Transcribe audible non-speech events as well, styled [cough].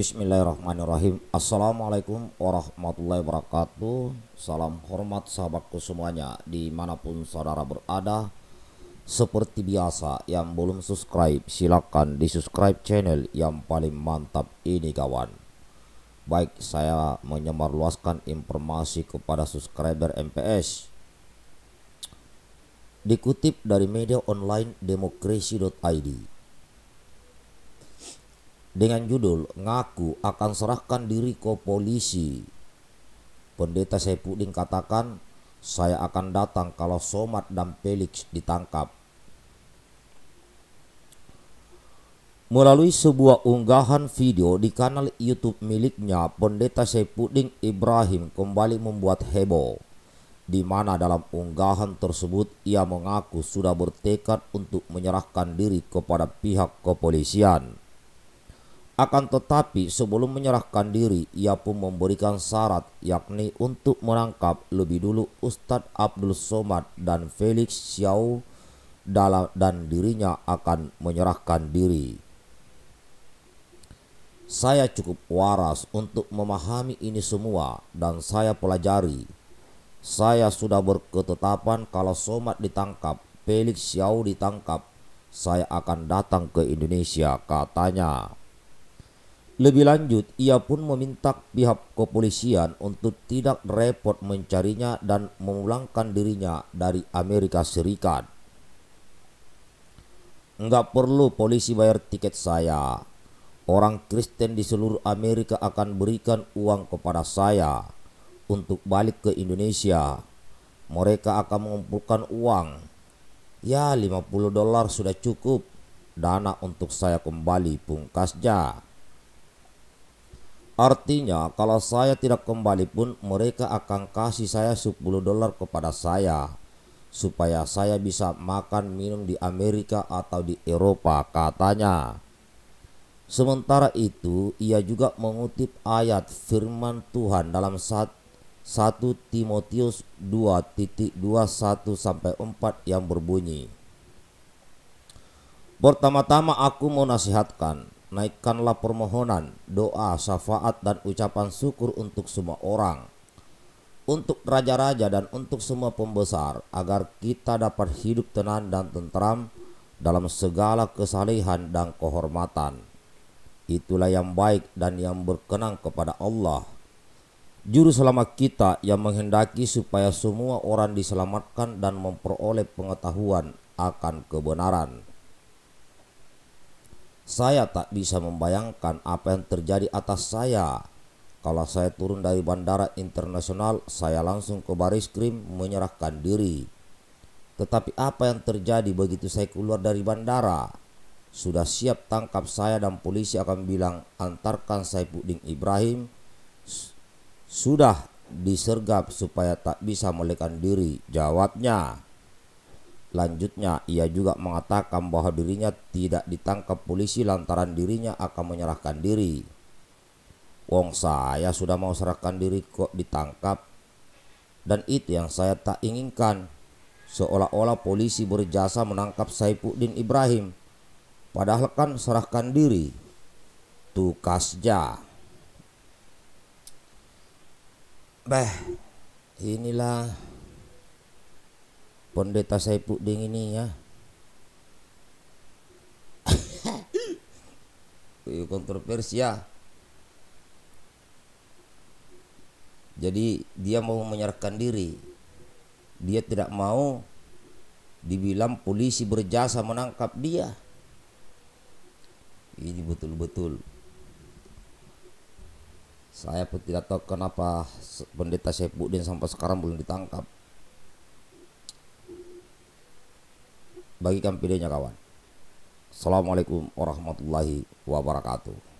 Bismillahirrahmanirrahim Assalamualaikum warahmatullahi wabarakatuh Salam hormat sahabatku semuanya Dimanapun saudara berada Seperti biasa yang belum subscribe Silahkan di subscribe channel yang paling mantap ini kawan Baik saya menyebarluaskan informasi kepada subscriber MPS Dikutip dari media online demokrasi.id dengan judul Ngaku akan serahkan diri ke polisi. Pendeta sepuding katakan, saya akan datang kalau Somad dan Felix ditangkap. Melalui sebuah unggahan video di kanal YouTube miliknya, Pendeta sepuding Ibrahim kembali membuat heboh. Di mana dalam unggahan tersebut ia mengaku sudah bertekad untuk menyerahkan diri kepada pihak kepolisian. Akan tetapi sebelum menyerahkan diri ia pun memberikan syarat yakni untuk menangkap lebih dulu Ustadz Abdul Somad dan Felix Xiao dalam dan dirinya akan menyerahkan diri. Saya cukup waras untuk memahami ini semua dan saya pelajari. Saya sudah berketetapan kalau Somad ditangkap, Felix Xiao ditangkap, saya akan datang ke Indonesia katanya. Lebih lanjut, ia pun meminta pihak kepolisian untuk tidak repot mencarinya dan memulangkan dirinya dari Amerika Serikat. Enggak perlu polisi bayar tiket saya. Orang Kristen di seluruh Amerika akan berikan uang kepada saya untuk balik ke Indonesia. Mereka akan mengumpulkan uang. Ya, 50 dolar sudah cukup dana untuk saya kembali pungkasnya. Artinya kalau saya tidak kembali pun mereka akan kasih saya 10 dolar kepada saya supaya saya bisa makan minum di Amerika atau di Eropa katanya. Sementara itu ia juga mengutip ayat firman Tuhan dalam 1 Timotius 2.21 sampai 4 yang berbunyi. Pertama-tama aku mau nasihatkan naikkanlah permohonan, doa, syafaat dan ucapan syukur untuk semua orang, untuk raja-raja dan untuk semua pembesar agar kita dapat hidup tenang dan tentram dalam segala kesalehan dan kehormatan. Itulah yang baik dan yang berkenang kepada Allah. Juru selamat kita yang menghendaki supaya semua orang diselamatkan dan memperoleh pengetahuan akan kebenaran. Saya tak bisa membayangkan apa yang terjadi atas saya. Kalau saya turun dari bandara internasional, saya langsung ke baris krim menyerahkan diri. Tetapi apa yang terjadi begitu saya keluar dari bandara? Sudah siap tangkap saya dan polisi akan bilang antarkan saya Puding Ibrahim sudah disergap supaya tak bisa melekan diri. Jawabnya. Lanjutnya, ia juga mengatakan bahwa dirinya tidak ditangkap polisi lantaran dirinya akan menyerahkan diri. Wong saya sudah mau serahkan diri kok ditangkap dan itu yang saya tak inginkan. Seolah-olah polisi berjasa menangkap Saipuddin Ibrahim. Padahal kan serahkan diri. Tukasja. Beh, inilah Pendeta Saipu Ding ini ya. [laughs] ya Jadi dia mau menyerahkan diri. Dia tidak mau dibilang polisi berjasa menangkap dia. Ini betul-betul saya pun tidak tahu kenapa pendeta Budin sampai sekarang belum ditangkap bagikan videonya kawan. Assalamualaikum warahmatullahi wabarakatuh.